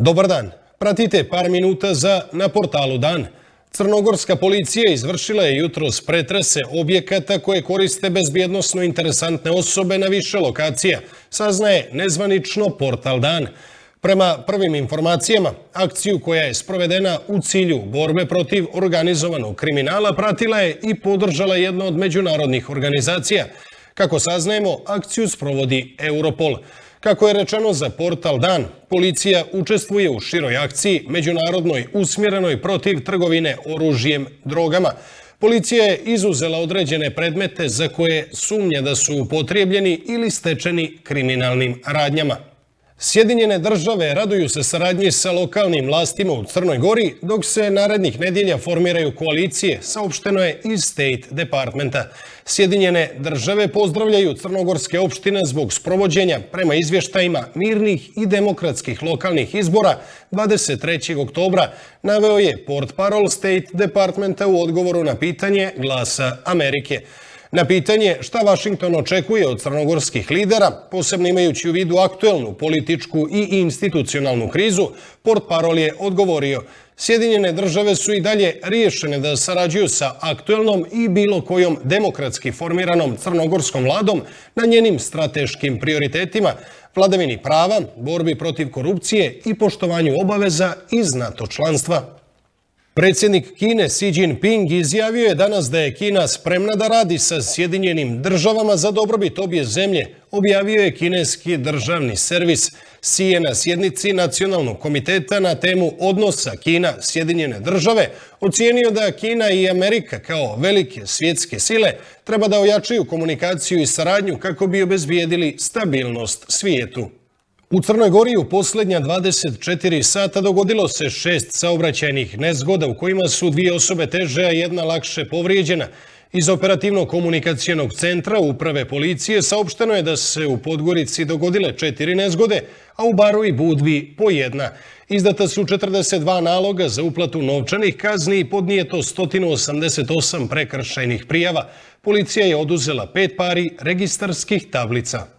Dobar dan. Pratite par minuta za na portalu Dan. Crnogorska policija izvršila je jutro s pretrese objekata koje koriste bezbjednostno interesantne osobe na više lokacija, saznaje nezvanično portal Dan. Prema prvim informacijama, akciju koja je sprovedena u cilju borbe protiv organizovanog kriminala pratila je i podržala jedna od međunarodnih organizacija – Kako saznajemo, akciju sprovodi Europol. Kako je rečeno za portal Dan, policija učestvuje u široj akciji međunarodnoj usmjerenoj protiv trgovine oružijem drogama. Policija je izuzela određene predmete za koje sumnja da su upotrijebljeni ili stečeni kriminalnim radnjama. Sjedinjene države raduju se saradnji sa lokalnim vlastima u Crnoj Gori, dok se narednih nedjelja formiraju koalicije, saopšteno je iz State Departmenta. Sjedinjene države pozdravljaju Crnogorske opštine zbog sprovođenja prema izvještajima mirnih i demokratskih lokalnih izbora 23. oktobra, naveo je port parol State Departmenta u odgovoru na pitanje glasa Amerike. Na pitanje šta Vašington očekuje od crnogorskih lidera, posebno imajući u vidu aktuelnu političku i institucionalnu krizu, Port Parol je odgovorio Sjedinjene države su i dalje riješene da sarađuju sa aktuelnom i bilo kojom demokratski formiranom crnogorskom vladom na njenim strateškim prioritetima, vladavini prava, borbi protiv korupcije i poštovanju obaveza iz NATO članstva. Predsjednik Kine Xi Jinping izjavio je danas da je Kina spremna da radi sa Sjedinjenim državama za dobrobit obje zemlje, objavio je kineski državni servis Sije na sjednici Nacionalnog komiteta na temu odnosa Kina-Sjedinjene države, ocijenio da Kina i Amerika kao velike svjetske sile treba da ojačaju komunikaciju i saradnju kako bi obezbijedili stabilnost svijetu. U Crnoj Gori u posljednja 24 sata dogodilo se šest saobraćajnih nezgoda u kojima su dvije osobe teže, a jedna lakše povrijeđena. Iz operativno-komunikacijenog centra Uprave policije saopšteno je da se u Podgorici dogodile četiri nezgode, a u Baru i Budvi po jedna. Izdata su 42 naloga za uplatu novčanih kazni i podnijeto 188 prekršajnih prijava. Policija je oduzela pet pari registarskih tablica.